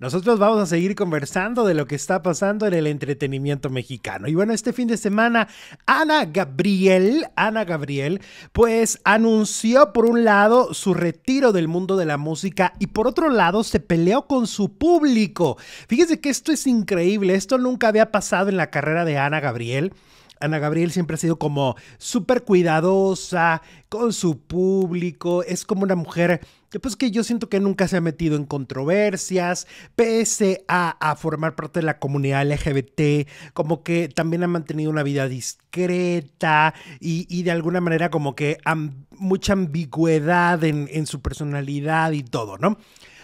Nosotros vamos a seguir conversando de lo que está pasando en el entretenimiento mexicano. Y bueno, este fin de semana, Ana Gabriel, Ana Gabriel, pues anunció por un lado su retiro del mundo de la música y por otro lado se peleó con su público. Fíjese que esto es increíble, esto nunca había pasado en la carrera de Ana Gabriel. Ana Gabriel siempre ha sido como súper cuidadosa con su público, es como una mujer que pues que yo siento que nunca se ha metido en controversias, pese a, formar parte de la comunidad LGBT, como que también ha mantenido una vida discreta y, de alguna manera como que mucha ambigüedad en, en su personalidad y todo, ¿no?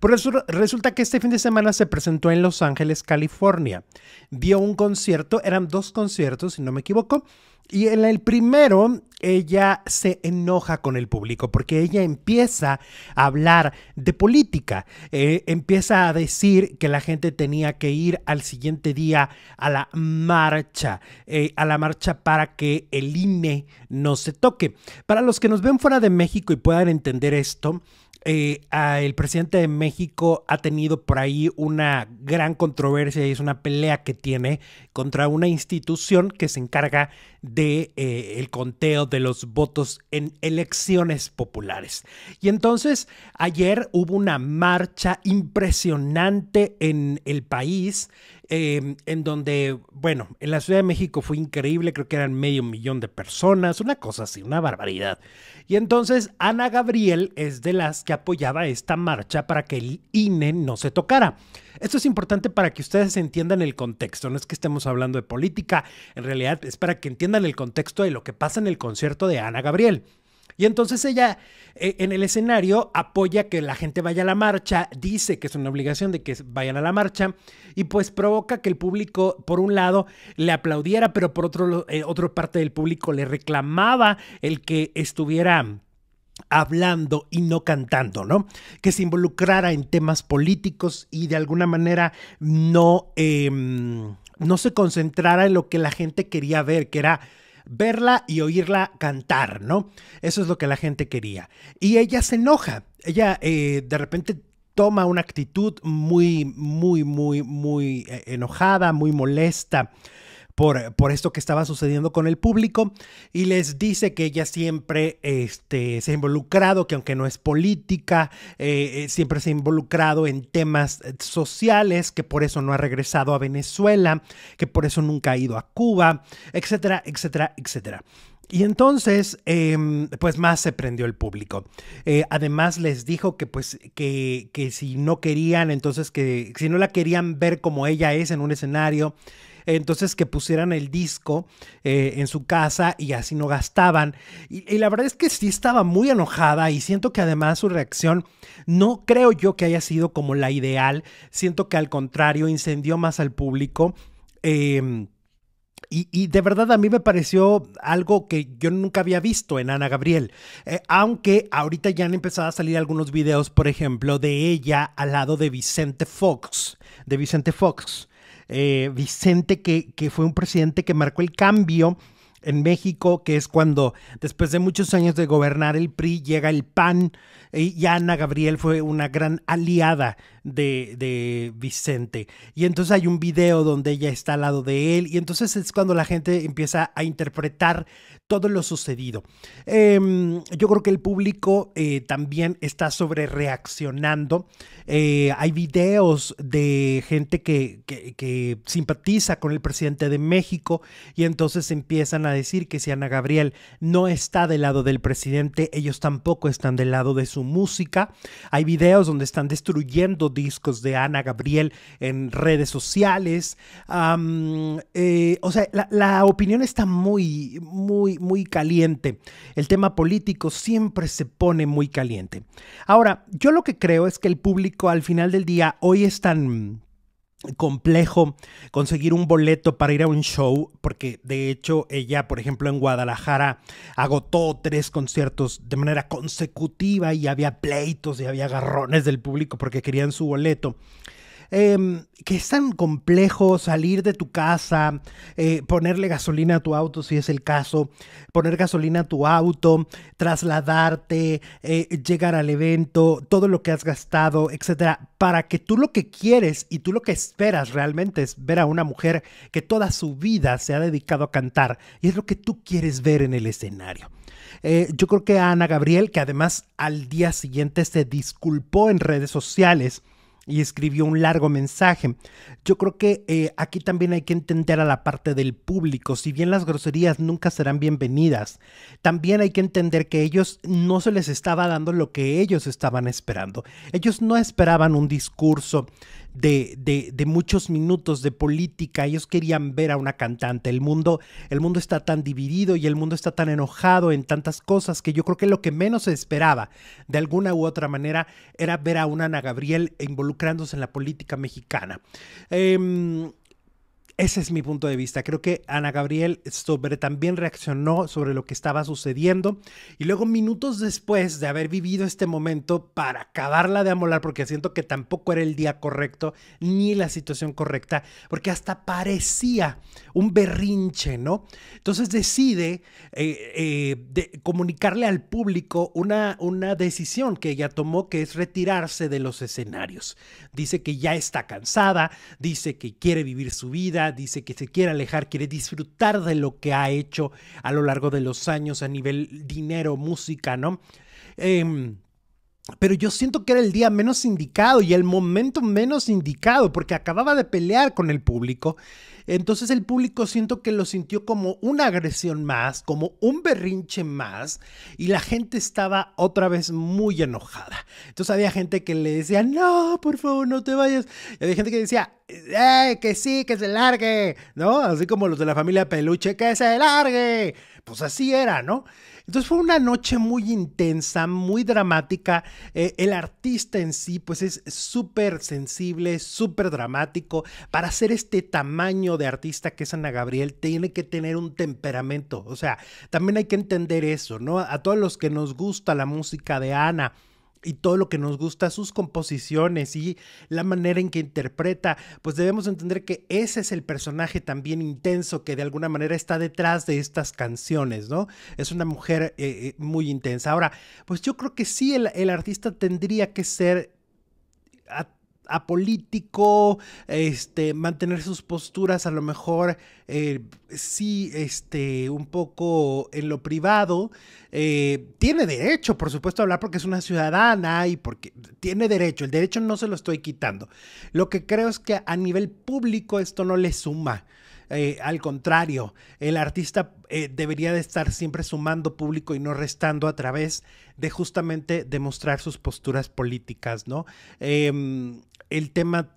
Por eso resulta que este fin de semana se presentó en Los Ángeles, California. Dio un concierto, eran dos conciertos, si no me equivoco. Y en el primero, ella se enoja con el público porque ella empieza a hablar de política. Eh, empieza a decir que la gente tenía que ir al siguiente día a la marcha, eh, a la marcha para que el INE no se toque. Para los que nos ven fuera de México y puedan entender esto, eh, el presidente de México ha tenido por ahí una gran controversia y es una pelea que tiene contra una institución que se encarga de eh, conteo de los votos en elecciones populares. Y entonces ayer hubo una marcha impresionante en el país Em, en donde, bueno, en la Ciudad de México fue increíble, creo que eran medio millón de personas, una cosa así, una barbaridad. Y entonces Ana Gabriel es de las que apoyaba esta marcha para que el INE no se tocara. Esto es importante para que ustedes entiendan el contexto, no es que estemos hablando de política, en realidad es para que entiendan el contexto de lo que pasa en el concierto de Ana Gabriel. Y entonces ella eh, en el escenario apoya que la gente vaya a la marcha, dice que es una obligación de que vayan a la marcha y pues provoca que el público, por un lado, le aplaudiera, pero por otro, lado, eh, otra parte del público le reclamaba el que estuviera hablando y no cantando, ¿no? Que se involucrara en temas políticos y de alguna manera no, em, no se concentrara en lo que la gente quería ver, que era verla y oírla cantar, ¿no? Eso es lo que la gente quería. Y ella se enoja, ella eh, de repente toma una actitud muy, muy, muy, muy eh, enojada, muy molesta por, esto que estaba sucediendo con el público y les dice que ella siempre este, se ha involucrado, que aunque no es política, eh, eh, siempre se ha involucrado en temas sociales, que por eso no ha regresado a Venezuela, que por eso nunca ha ido a Cuba, etcétera, etcétera, etcétera. Y entonces, em, pues más se prendió el público. Eh, además les dijo que pues que, que si no querían, entonces que si no la querían ver como ella es en un escenario, entonces que pusieran el disco eh, en su casa y así no gastaban. Y, la verdad es que sí estaba muy enojada y siento que además su reacción no creo yo que haya sido como la ideal, siento que al contrario incendió más al público. Em, y, de verdad a mí me pareció algo que yo nunca había visto en Ana Gabriel. Eh, aunque ahorita ya han empezado a salir algunos videos, por ejemplo, de ella al lado de Vicente Fox. De Vicente Fox. Eh, Vicente, que, que fue un presidente que marcó el cambio en México, que es cuando después de muchos años de gobernar el PRI llega el PAN, y Ana Gabriel fue una gran aliada de, Vicente. Y entonces hay un video donde ella está al lado de él y entonces es cuando la gente empieza a interpretar todo lo sucedido. Em, yo creo que el público eh, también está sobre reaccionando. Eh, hay videos de gente que simpatiza con el presidente de México y entonces empiezan a decir que si Ana Gabriel no está del lado del presidente, ellos tampoco están del lado de su música. Hay videos donde están destruyendo discos de Ana Gabriel en redes sociales. Eh, o sea, la, la, opinión está muy, muy, muy caliente. El tema político siempre se pone muy caliente. Ahora, yo lo que creo es que el público al final del día hoy están complejo conseguir un boleto para ir a un show, porque de hecho ella, por ejemplo, en Guadalajara agotó tres conciertos de manera consecutiva y había pleitos y había garrones del público porque querían su boleto. Em, que es tan complejo salir de tu casa, eh, ponerle gasolina a tu auto, si es el caso, poner gasolina a tu auto, trasladarte, eh, llegar al evento, todo lo que has gastado, etcétera, para que tú lo que quieres y tú lo que esperas realmente es ver a una mujer que toda su vida se ha dedicado a cantar y es lo que tú quieres ver en el escenario. Eh, yo creo que a Ana Gabriel, que además al día siguiente se disculpó en redes sociales y escribió un largo mensaje. Yo creo que eh, aquí también hay que entender a la parte del público, si bien las groserías nunca serán bienvenidas, también hay que entender que ellos no se les estaba dando lo que ellos estaban esperando. Ellos no esperaban un discurso de, de, muchos minutos de política. Ellos querían ver a una cantante. El mundo, el mundo está tan dividido y el mundo está tan enojado en tantas cosas que yo creo que lo que menos se esperaba, de alguna u otra manera, era ver a una Ana Gabriel involucrándose en la política mexicana. Em, ese es mi punto de vista. Creo que Ana Gabriel sobre, también reaccionó sobre lo que estaba sucediendo y luego minutos después de haber vivido este momento para acabarla de amolar, porque siento que tampoco era el día correcto ni la situación correcta, porque hasta parecía un berrinche, ¿no? Entonces decide eh, eh, comunicarle al público una, una decisión que ella tomó, que es retirarse de los escenarios. Dice que ya está cansada, dice que quiere vivir su vida dice que se quiere alejar, quiere disfrutar de lo que ha hecho a lo largo de los años a nivel dinero, música, ¿no? Em, pero yo siento que era el día menos indicado y el momento menos indicado, porque acababa de pelear con el público. Entonces el público siento que lo sintió como una agresión más, como un berrinche más, y la gente estaba otra vez muy enojada. Entonces había gente que le decía, no, por favor, no te vayas. Y había gente que decía, eh, que sí, que se largue, ¿no? Así como los de la familia Peluche, que se largue pues así era, ¿no? Entonces fue una noche muy intensa, muy dramática. Eh, el artista en sí, pues es súper sensible, súper dramático. Para ser este tamaño de artista que es Ana Gabriel, tiene que tener un temperamento. O sea, también hay que entender eso, ¿no? A todos los que nos gusta la música de Ana, y todo lo que nos gusta, sus composiciones y la manera en que interpreta, pues debemos entender que ese es el personaje también intenso que de alguna manera está detrás de estas canciones, ¿no? Es una mujer eh, eh, muy intensa. Ahora, pues yo creo que sí, el, artista tendría que ser apolítico, este, mantener sus posturas a lo mejor eh, sí, este, un poco en lo privado. Eh, tiene derecho, por supuesto, a hablar porque es una ciudadana y porque tiene derecho. El derecho no se lo estoy quitando. Lo que creo es que a nivel público esto no le suma. Eh, al contrario, el artista eh, debería de estar siempre sumando público y no restando a través de justamente demostrar sus posturas políticas, ¿no? Em, el, tema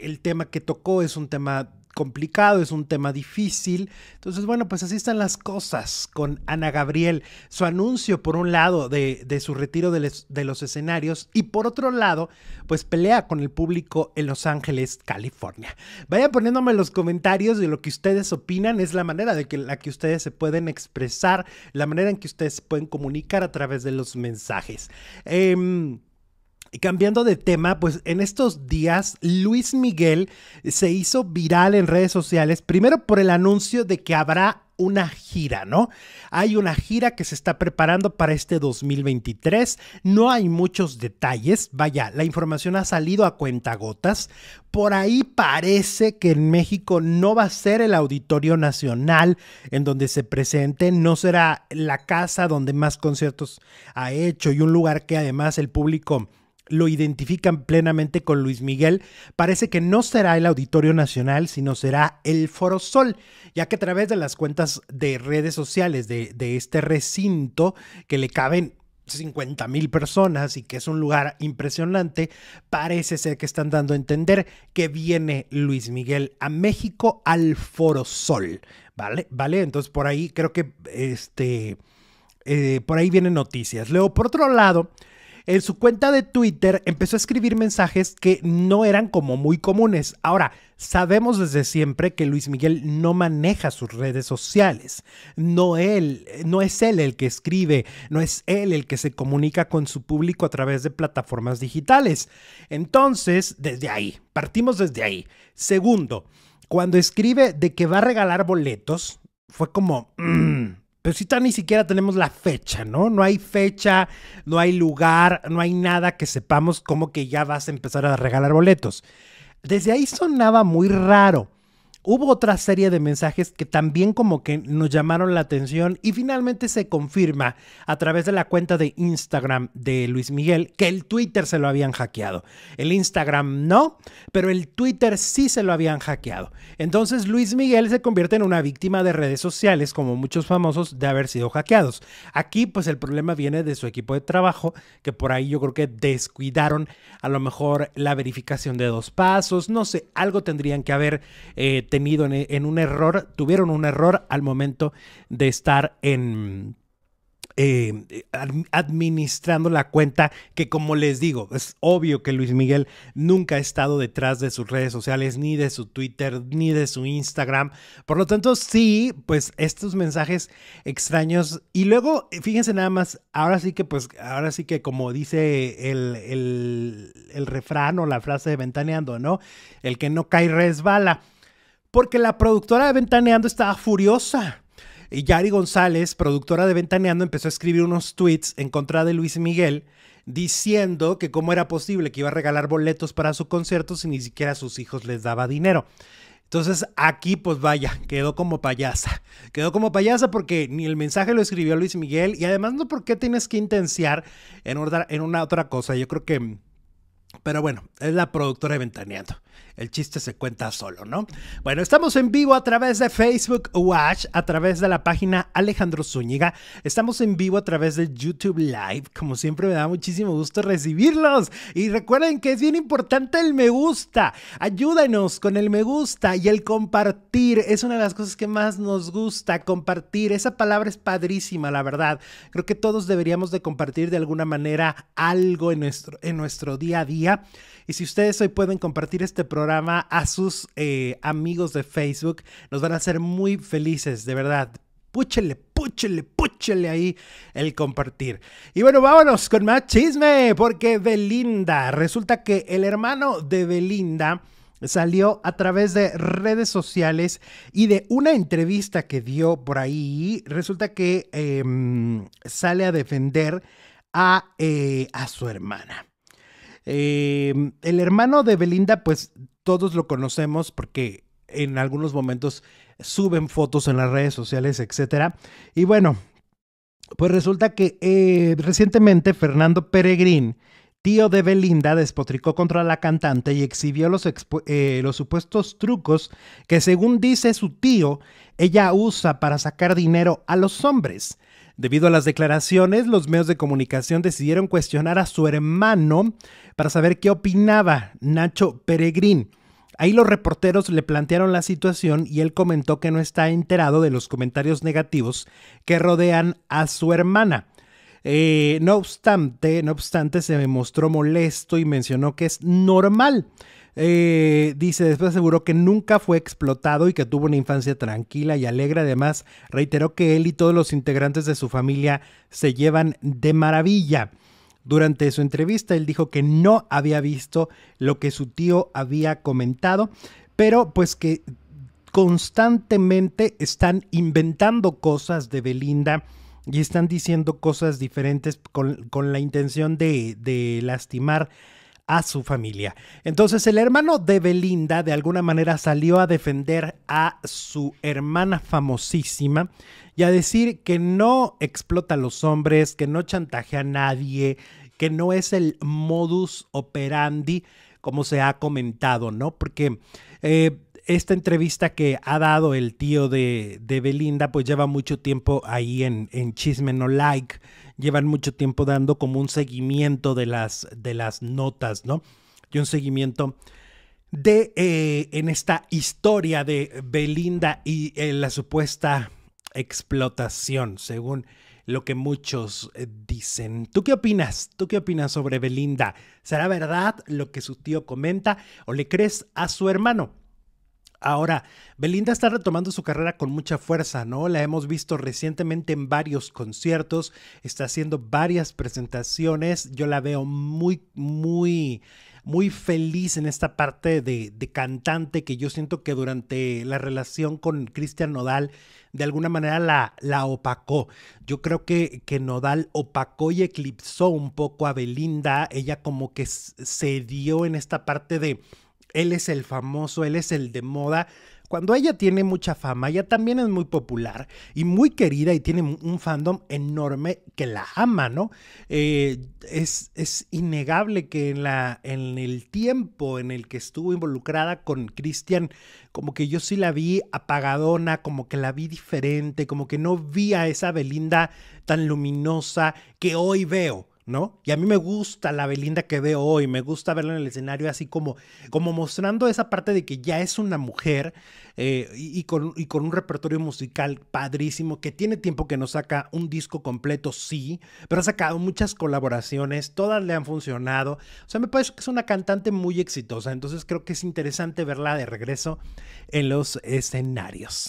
el tema que tocó es un tema complicado, es un tema difícil. Entonces, bueno, pues así están las cosas con Ana Gabriel. Su anuncio, por un lado, de, su retiro de, los escenarios y por otro lado, pues pelea con el público en Los Ángeles, California. vaya poniéndome los comentarios de lo que ustedes opinan. Es la manera de que, la que ustedes se pueden expresar, la manera en que ustedes pueden comunicar a través de los mensajes. Eh, cambiando de tema, pues en estos días Luis Miguel se hizo viral en redes sociales, primero por el anuncio de que habrá una gira, ¿no? Hay una gira que se está preparando para este 2023. No hay muchos detalles. Vaya, la información ha salido a cuentagotas. Por ahí parece que en México no va a ser el Auditorio Nacional en donde se presente, no será la casa donde más conciertos ha hecho y un lugar que además el público lo identifican plenamente con Luis Miguel, parece que no será el Auditorio Nacional, sino será el Foro Sol, ya que a través de las cuentas de redes sociales de, este recinto, que le caben 50 mil personas y que es un lugar impresionante, parece ser que están dando a entender que viene Luis Miguel a México al Foro Sol, ¿vale? ¿Vale? Entonces por ahí creo que, este, eh, por ahí vienen noticias. Luego, por otro lado, en su cuenta de Twitter empezó a escribir mensajes que no eran como muy comunes. Ahora, sabemos desde siempre que Luis Miguel no maneja sus redes sociales. No él, no es él el que escribe, no es él el que se comunica con su público a través de plataformas digitales. Entonces, desde ahí, partimos desde ahí. Segundo, cuando escribe de que va a regalar boletos, fue como... Mm, pero si ni siquiera tenemos la fecha, ¿no? No hay fecha, no hay lugar, no hay nada que sepamos como que ya vas a empezar a regalar boletos. Desde ahí sonaba muy raro. Hubo otra serie de mensajes que también como que nos llamaron la atención y finalmente se confirma a través de la cuenta de Instagram de Luis Miguel que el Twitter se lo habían hackeado. El Instagram no, pero el Twitter sí se lo habían hackeado. Entonces Luis Miguel se convierte en una víctima de redes sociales como muchos famosos de haber sido hackeados. Aquí pues el problema viene de su equipo de trabajo que por ahí yo creo que descuidaron a lo mejor la verificación de dos pasos, no sé, algo tendrían que haber... Eh, tenido en, un error, tuvieron un error al momento de estar en, eh, administrando la cuenta que como les digo, es obvio que Luis Miguel nunca ha estado detrás de sus redes sociales, ni de su Twitter, ni de su Instagram. Por lo tanto, sí, pues estos mensajes extraños. Y luego, fíjense nada más, ahora sí que, pues, ahora sí que como dice el, el, el refrán o la frase de Ventaneando, ¿no? El que no cae resbala porque la productora de Ventaneando estaba furiosa. Y Yari González, productora de Ventaneando, empezó a escribir unos tweets en contra de Luis Miguel diciendo que cómo era posible que iba a regalar boletos para su concierto si ni siquiera a sus hijos les daba dinero. Entonces aquí pues vaya, quedó como payasa. Quedó como payasa porque ni el mensaje lo escribió Luis Miguel y además no qué tienes que intenciar en, en una otra cosa. Yo creo que pero bueno, es la productora de Ventaneando. El chiste se cuenta solo, ¿no? Bueno, estamos en vivo a través de Facebook Watch, a través de la página Alejandro Zúñiga. Estamos en vivo a través de YouTube Live. Como siempre, me da muchísimo gusto recibirlos. Y recuerden que es bien importante el me gusta. ayúdenos con el me gusta y el compartir. Es una de las cosas que más nos gusta, compartir. Esa palabra es padrísima, la verdad. Creo que todos deberíamos de compartir de alguna manera algo en nuestro, en nuestro día a día y si ustedes hoy pueden compartir este programa a sus eh, amigos de Facebook, nos van a ser muy felices, de verdad. Púchele, púchele, púchele ahí el compartir. Y bueno, vámonos con más chisme, porque Belinda, resulta que el hermano de Belinda salió a través de redes sociales y de una entrevista que dio por ahí, resulta que em, sale a defender a, eh, a su hermana. Em, el hermano de Belinda, pues todos lo conocemos porque en algunos momentos suben fotos en las redes sociales, etc. Y bueno, pues resulta que eh, recientemente Fernando Peregrín, tío de Belinda, despotricó contra la cantante y exhibió los, eh, los supuestos trucos que según dice su tío, ella usa para sacar dinero a los hombres. Debido a las declaraciones, los medios de comunicación decidieron cuestionar a su hermano para saber qué opinaba Nacho Peregrín. Ahí los reporteros le plantearon la situación y él comentó que no está enterado de los comentarios negativos que rodean a su hermana. Eh, no obstante, no obstante, se mostró molesto y mencionó que es normal. Eh, dice, después aseguró que nunca fue explotado y que tuvo una infancia tranquila y alegre. Además, reiteró que él y todos los integrantes de su familia se llevan de maravilla. Durante su entrevista, él dijo que no había visto lo que su tío había comentado, pero pues que constantemente están inventando cosas de Belinda y están diciendo cosas diferentes con, la intención de, de lastimar a su familia. Entonces el hermano de Belinda de alguna manera salió a defender a su hermana famosísima y a decir que no explota a los hombres, que no chantajea a nadie, que no es el modus operandi como se ha comentado, ¿no? Porque eh, esta entrevista que ha dado el tío de, Belinda pues lleva mucho tiempo ahí en, en Chisme No Like llevan mucho tiempo dando como un seguimiento de las, de las notas, ¿no? Y un seguimiento de eh, en esta historia de Belinda y eh, la supuesta explotación, según lo que muchos eh, dicen. ¿Tú qué opinas? ¿Tú qué opinas sobre Belinda? ¿Será verdad lo que su tío comenta o le crees a su hermano? Ahora, Belinda está retomando su carrera con mucha fuerza, ¿no? La hemos visto recientemente en varios conciertos, está haciendo varias presentaciones, yo la veo muy, muy, muy feliz en esta parte de, cantante que yo siento que durante la relación con Cristian Nodal, de alguna manera la, la opacó. Yo creo que, que Nodal opacó y eclipsó un poco a Belinda, ella como que se dio en esta parte de él es el famoso, él es el de moda. Cuando ella tiene mucha fama, ella también es muy popular y muy querida y tiene un fandom enorme que la ama, ¿no? Eh, es, es, innegable que en, la, en el tiempo en el que estuvo involucrada con Christian, como que yo sí la vi apagadona, como que la vi diferente, como que no vi a esa Belinda tan luminosa que hoy veo. ¿no? Y a mí me gusta la Belinda que veo hoy, me gusta verla en el escenario así como, como mostrando esa parte de que ya es una mujer eh, y, con, y, con, un repertorio musical padrísimo, que tiene tiempo que no saca un disco completo, sí, pero ha sacado muchas colaboraciones, todas le han funcionado, o sea, me parece que es una cantante muy exitosa, entonces creo que es interesante verla de regreso en los escenarios.